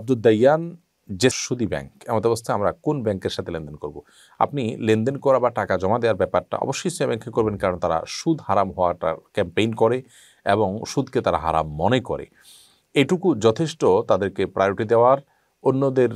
Abdul দাইয়ান জেসুদি bank এমন অবস্থায় আমরা কোন ব্যাংকের সাথে লেনদেন করব। আপনি লেনদেন করা বা টাকা জমা দেওয়ার ব্যাপারটা অবশ্যই সে ব্যাংকে করবেন কারণ তারা সুদ হারাম হওয়াটার ক্যাম্পেইন করে এবং সুদকে তারা হারাম মনে করে এটুকু যথেষ্ট তাদেরকে প্রায়োরিটি দেওয়ার অন্যদের